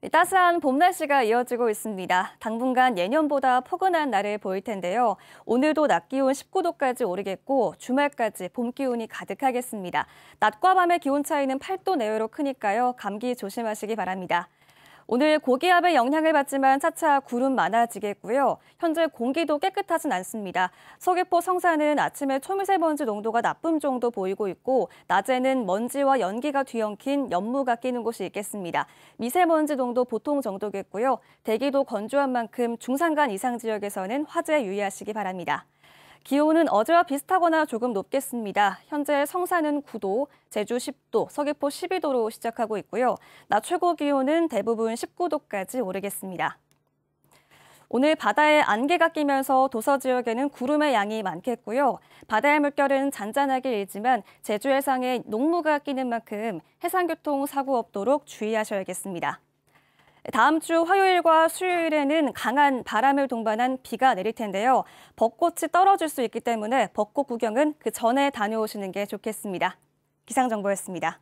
네, 따스한 봄 날씨가 이어지고 있습니다. 당분간 예년보다 포근한 날을 보일 텐데요. 오늘도 낮 기온 19도까지 오르겠고 주말까지 봄 기운이 가득하겠습니다. 낮과 밤의 기온 차이는 8도 내외로 크니까요. 감기 조심하시기 바랍니다. 오늘 고기압의 영향을 받지만 차차 구름 많아지겠고요. 현재 공기도 깨끗하진 않습니다. 서귀포 성산은 아침에 초미세먼지 농도가 나쁨 정도 보이고 있고 낮에는 먼지와 연기가 뒤엉킨 연무가 끼는 곳이 있겠습니다. 미세먼지 농도 보통 정도겠고요. 대기도 건조한 만큼 중산간 이상 지역에서는 화재 에 유의하시기 바랍니다. 기온은 어제와 비슷하거나 조금 높겠습니다. 현재 성산은 9도, 제주 10도, 서귀포 12도로 시작하고 있고요. 낮 최고 기온은 대부분 19도까지 오르겠습니다. 오늘 바다에 안개가 끼면서 도서 지역에는 구름의 양이 많겠고요. 바다의 물결은 잔잔하게 일지만 제주 해상에 농무가 끼는 만큼 해상교통 사고 없도록 주의하셔야겠습니다. 다음 주 화요일과 수요일에는 강한 바람을 동반한 비가 내릴 텐데요. 벚꽃이 떨어질 수 있기 때문에 벚꽃 구경은 그 전에 다녀오시는 게 좋겠습니다. 기상정보였습니다.